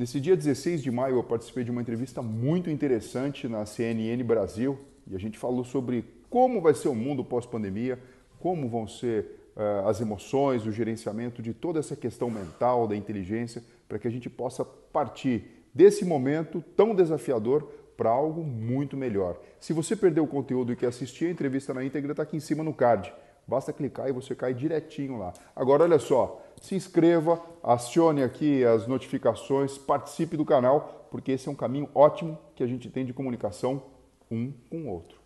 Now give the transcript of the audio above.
Nesse dia 16 de maio, eu participei de uma entrevista muito interessante na CNN Brasil e a gente falou sobre como vai ser o mundo pós-pandemia, como vão ser uh, as emoções, o gerenciamento de toda essa questão mental, da inteligência, para que a gente possa partir desse momento tão desafiador para algo muito melhor. Se você perdeu o conteúdo e quer assistir a entrevista na íntegra, está aqui em cima no card. Basta clicar e você cai direitinho lá. Agora, olha só, se inscreva, acione aqui as notificações, participe do canal, porque esse é um caminho ótimo que a gente tem de comunicação um com o outro.